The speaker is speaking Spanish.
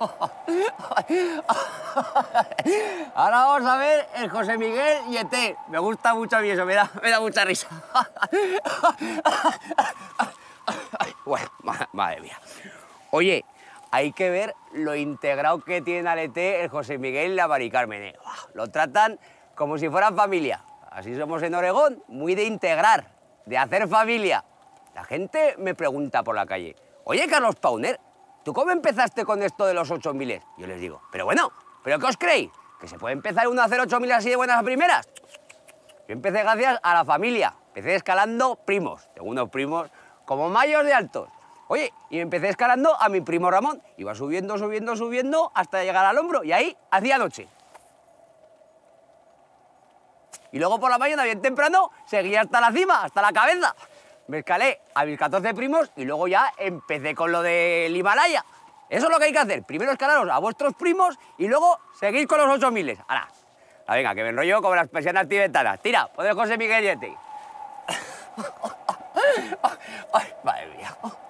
Ahora vamos a ver el José Miguel y ET. Me gusta mucho a mí eso, me da, me mucha risa. Bueno, madre mía. Oye, hay que ver lo integrado que tiene al ET el José Miguel y la Mari eh. Lo tratan como si fueran familia. Así somos en Oregón, muy de integrar, de hacer familia. La gente me pregunta por la calle, oye, Carlos Pauner, ¿tú cómo empezaste con esto de los 8000? Yo les digo, pero bueno, ¿pero qué os creéis? ¿Que se puede empezar uno a hacer 8000 así de buenas a primeras? Yo empecé gracias a la familia. Empecé escalando primos, tengo unos primos como mayos de altos. Oye, y empecé escalando a mi primo Ramón. Iba subiendo, subiendo, subiendo hasta llegar al hombro y ahí hacía noche. Y luego por la mañana, bien temprano, seguía hasta la cima, hasta la cabeza me escalé a mis 14 primos y luego ya empecé con lo del Himalaya. Eso es lo que hay que hacer. Primero escalaros a vuestros primos y luego seguir con los 8000. Ahora, venga, que me enrollo como las persianas tibetanas. Tira, poder José Miguel ay, madre mía.